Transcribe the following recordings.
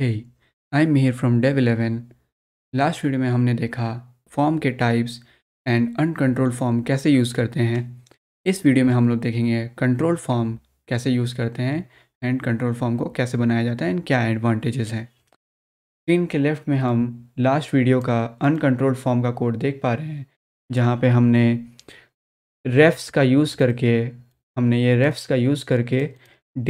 hey I am Mihir from dev eleven last video में हमने देखा फॉर्म के टाइप्स एंड अनकंट्रोल फॉर्म कैसे यूज़ करते हैं इस वीडियो में हम लोग देखेंगे कंट्रोल फॉर्म कैसे यूज़ करते हैं एंड कंट्रोल फॉर्म को कैसे बनाया जाता है एंड क्या एडवांटेजेस हैं स्क्रीन के लेफ्ट में हम लास्ट वीडियो का अनकंट्रोल फॉर्म का कोड देख पा रहे हैं जहाँ पर हमने रेफ्स का यूज़ करके हमने ये रेफ्स का यूज़ करके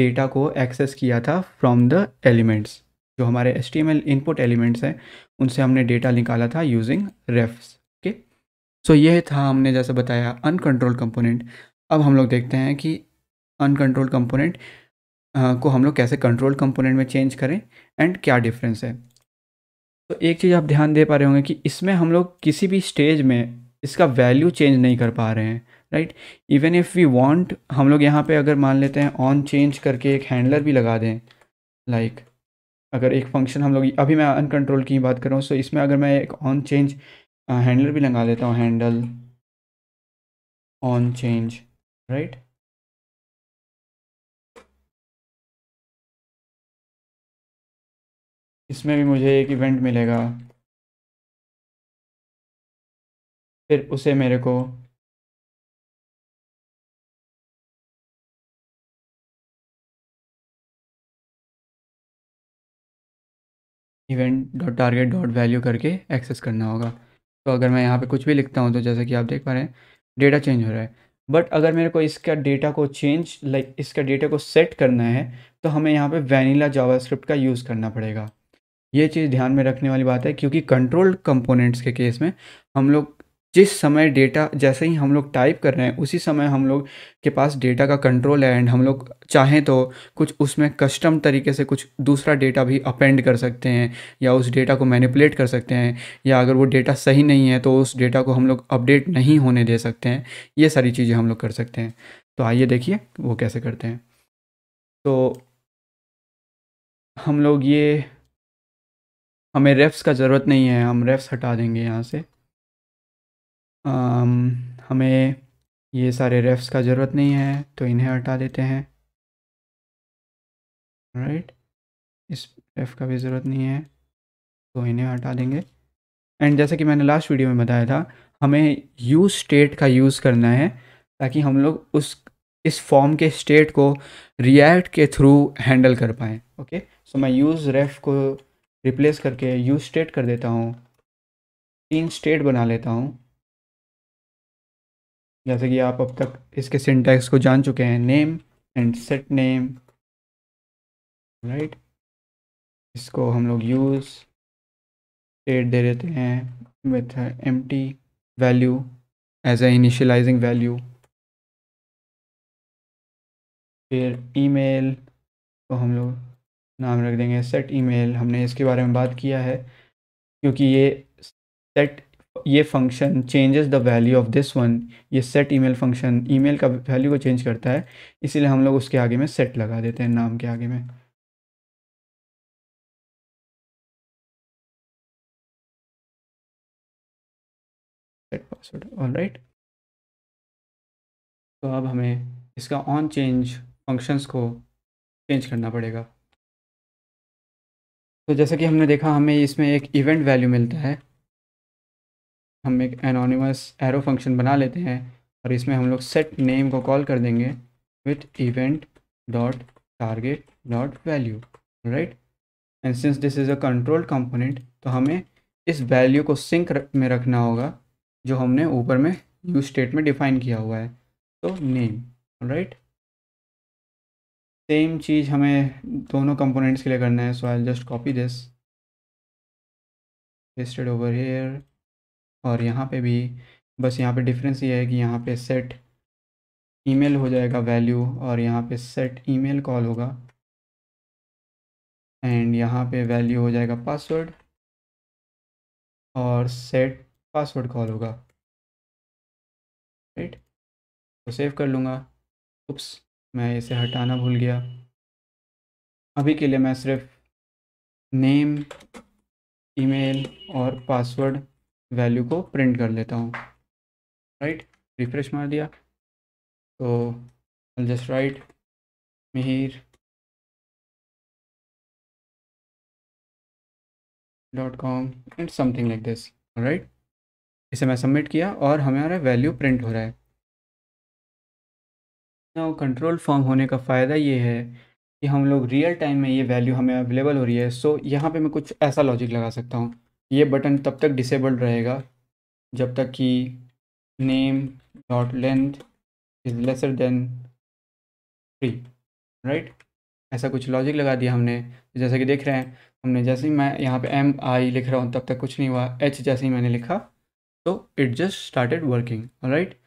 डेटा को एक्सेस किया था फ्रॉम द एलिमेंट्स जो हमारे एल इनपुट एलिमेंट्स हैं उनसे हमने डेटा निकाला था यूजिंग रेफ्स ओके सो यह था हमने जैसे बताया अनकंट्रोल कंपोनेंट अब हम लोग देखते हैं कि अनकंट्रोल कंपोनेंट को हम लोग कैसे कंट्रोल कंपोनेंट में चेंज करें एंड क्या डिफरेंस है तो एक चीज़ आप ध्यान दे पा रहे होंगे कि इसमें हम लोग किसी भी स्टेज में इसका वैल्यू चेंज नहीं कर पा रहे हैं right even if we want हम लोग यहाँ पे अगर मान लेते हैं ऑन चेंज करके एक हैंडलर भी लगा दें लाइक like, अगर एक फंक्शन हम लोग अभी मैं अनकंट्रोल की बात कर रहा हूँ सो इसमें अगर मैं एक ऑन चेंज हैंडलर भी लगा देता हूँ हैंडल ऑन चेंज राइट इसमें भी मुझे एक इवेंट मिलेगा फिर उसे मेरे को event dot target dot value करके एक्सेस करना होगा तो अगर मैं यहाँ पे कुछ भी लिखता हूँ तो जैसे कि आप देख पा रहे हैं डेटा चेंज हो रहा है बट अगर मेरे को इसका डेटा को चेंज लाइक इसका डेटा को सेट करना है तो हमें यहाँ पे वैनिला जावास्क्रिप्ट का यूज़ करना पड़ेगा ये चीज़ ध्यान में रखने वाली बात है क्योंकि कंट्रोल कंपोनेंट्स के केस में हम लोग जिस समय डेटा जैसे ही हम लोग टाइप कर रहे हैं उसी समय हम लोग के पास डेटा का कंट्रोल है एंड हम लोग चाहें तो कुछ उसमें कस्टम तरीके से कुछ दूसरा डेटा भी अपेंड कर सकते हैं या उस डेटा को मैनिपुलेट कर सकते हैं या अगर वो डेटा सही नहीं है तो उस डेटा को हम लोग अपडेट नहीं होने दे सकते हैं ये सारी चीज़ें हम लोग कर सकते हैं तो आइए देखिए वो कैसे करते हैं तो हम लोग ये हमें रेफ्स का ज़रूरत नहीं है हम रेफ्स हटा देंगे यहाँ से Um, हमें ये सारे रेफ्स का ज़रूरत नहीं है तो इन्हें हटा देते हैं राइट इस रेफ का भी ज़रूरत नहीं है तो इन्हें हटा देंगे एंड जैसे कि मैंने लास्ट वीडियो में बताया था हमें यू स्टेट का यूज़ करना है ताकि हम लोग उस इस फॉर्म के स्टेट को रिएक्ट के थ्रू हैंडल कर पाएँ ओके सो मैं यूज़ रेफ को रिप्लेस करके यू स्टेट कर देता हूँ तीन स्टेट बना लेता हूँ जैसे कि आप अब तक इसके सिंटैक्स को जान चुके हैं name and set name right इसको हम लोग यूज़ स्टेट दे देते हैं with empty value as a initializing value फिर ईमेल को हम लोग नाम रख देंगे सेट ईमेल हमने इसके बारे में बात किया है क्योंकि ये सेट ये function changes the value of this one ये सेट ईमेल फंक्शन ईमेल का वैल्यू को चेंज करता है इसीलिए हम लोग उसके आगे में सेट लगा देते हैं नाम के आगे में सेट पासवर्ड ऑल राइट तो अब हमें इसका ऑन चेंज फंक्शंस को चेंज करना पड़ेगा तो जैसा कि हमने देखा हमें इसमें एक इवेंट वैल्यू मिलता है हम एक एनोनिमस एरो फंक्शन बना लेते हैं और इसमें हम लोग सेट नेम को कॉल कर देंगे with event dot target dot value right and since this is a control component तो हमें इस वैल्यू को सिंक में रखना होगा जो हमने ऊपर में यू स्टेट में डिफाइन किया हुआ है तो नेम राइट सेम चीज़ हमें दोनों कंपोनेंट्स के लिए करना है so I just copy this pasted over here और यहाँ पे भी बस यहाँ पे डिफरेंस ये है कि यहाँ पे सेट ईमेल हो जाएगा वैल्यू और यहाँ पे सेट ईमेल कॉल होगा एंड यहाँ पे वैल्यू हो जाएगा पासवर्ड और सेट पासवर्ड कॉल होगा राइट तो सेव कर लूँगा उप्स मैं इसे हटाना भूल गया अभी के लिए मैं सिर्फ नेम ईमेल और पासवर्ड वैल्यू को प्रिंट कर लेता हूँ राइट रिफ्रेश मार दिया तो just write Mihir dot com and something like this right इसे मैं सबमिट किया और हमारा वैल्यू प्रिंट हो रहा है ना कंट्रोल फॉर्म होने का फ़ायदा ये है कि हम लोग रियल टाइम में ये वैल्यू हमें अवेलेबल हो रही है सो so, यहाँ पे मैं कुछ ऐसा लॉजिक लगा सकता हूँ ये बटन तब तक डिसेबल्ड रहेगा जब तक कि name dot length is lesser than three right ऐसा कुछ लॉजिक लगा दिया हमने जैसा कि देख रहे हैं हमने जैसे ही मैं यहाँ पे एम आई लिख रहा हूँ तब तक कुछ नहीं हुआ एच जैसे ही मैंने लिखा तो it just started working right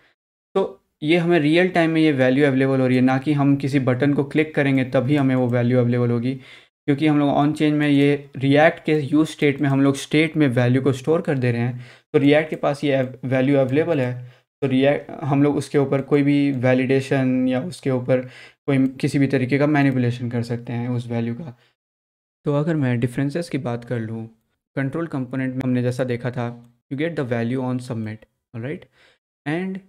तो ये हमें रियल टाइम में ये वैल्यू अवेलेबल हो रही है ना कि हम किसी बटन को क्लिक करेंगे तभी हमें वो वैल्यू अवेलेबल होगी क्योंकि हम लोग ऑन चेंज में ये रिएक्ट के यूज स्टेट में हम लोग स्टेट में वैल्यू को स्टोर कर दे रहे हैं तो रिएक्ट के पास ये वैल्यू अवेलेबल है तो रिएक्ट हम लोग उसके ऊपर कोई भी वैलिडेशन या उसके ऊपर कोई किसी भी तरीके का मैनिपुलेशन कर सकते हैं उस वैल्यू का तो अगर मैं डिफरेंसेस की बात कर लूँ कंट्रोल कंपोनेंट में हमने जैसा देखा था you get the value on submit right and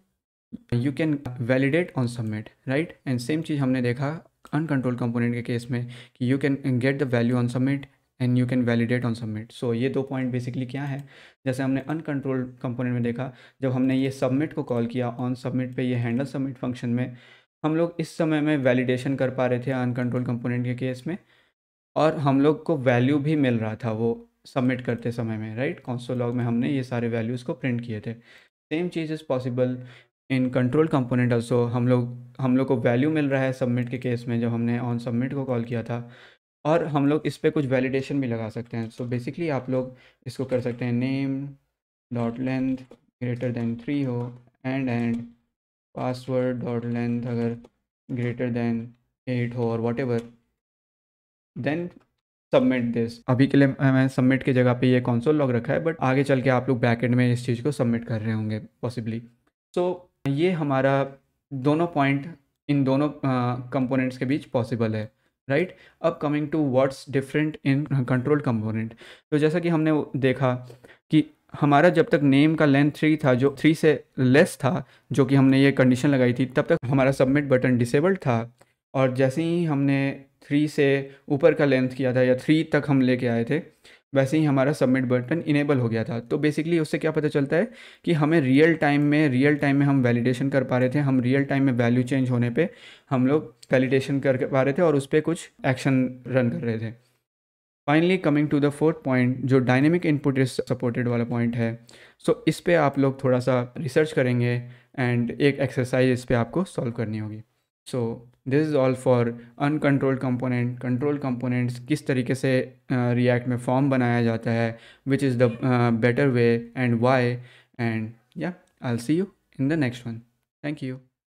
you can validate on submit right and same चीज़ हमने देखा अनकंट्रोल कंपोनेंट के केस में कि you can get the value on submit and you can validate on submit so ये दो point basically क्या है जैसे हमने अनकंट्रोल कंपोनेंट में देखा जब हमने ये सबमिट को कॉल किया ऑन सबमिट पे ये हैंडल सबमिट फंक्शन में हम लोग इस समय में वैलिडेशन कर पा रहे थे अनकंट्रोल कंपोनेंट के केस में और हम लोग को वैल्यू भी मिल रहा था वो सबमिट करते समय में राइट लॉग में हमने ये सारे वैल्यूज़ को प्रिंट किए थे सेम चीज़ is possible in control component also हम लोग हम लोग को वैल्यू मिल रहा है सबमिट के केस में जब हमने ऑन सबमिट को कॉल किया था और हम लोग इस पर कुछ वैलिडेशन भी लगा सकते हैं सो so बेसिकली आप लोग इसको कर सकते हैं name dot length greater than three हो and and password dot length अगर ग्रेटर देन एट हो और whatever then submit this अभी के लिए मैं सबमिट की जगह पे ये कंसोल लॉग रखा है बट आगे चल के आप लोग बैकेंड में इस चीज़ को सबमिट कर रहे होंगे पॉसिबली सो so, ये हमारा दोनों पॉइंट इन दोनों कंपोनेंट्स के बीच पॉसिबल है राइट अब coming to what's different in control component तो जैसा कि हमने देखा कि हमारा जब तक नेम का लेंथ थ्री था जो थ्री से लेस था जो कि हमने ये कंडीशन लगाई थी तब तक हमारा सबमिट बटन डिसेबल्ड था और जैसे ही हमने थ्री से ऊपर का लेंथ किया था या थ्री तक हम लेके आए थे वैसे ही हमारा सबमिट बटन इनेबल हो गया था तो बेसिकली उससे क्या पता चलता है कि हमें रियल टाइम में रियल टाइम में हम वैलिडेशन कर पा रहे थे हम रियल टाइम में वैल्यू चेंज होने पे हम लोग वैलिडेशन कर पा रहे थे और उस पर कुछ एक्शन रन कर रहे थे finally coming to the fourth point जो डायनेमिक इनपुट इज सपोर्टेड वाला पॉइंट है सो so, इस पर आप लोग थोड़ा सा रिसर्च करेंगे एंड एक एक्सरसाइज इस पर आपको सॉल्व करनी होगी so this is all for uncontrolled component control components किस तरीके से रिएक्ट uh, में फॉर्म बनाया जाता है which is the better way and why and या I see you in the next one thank you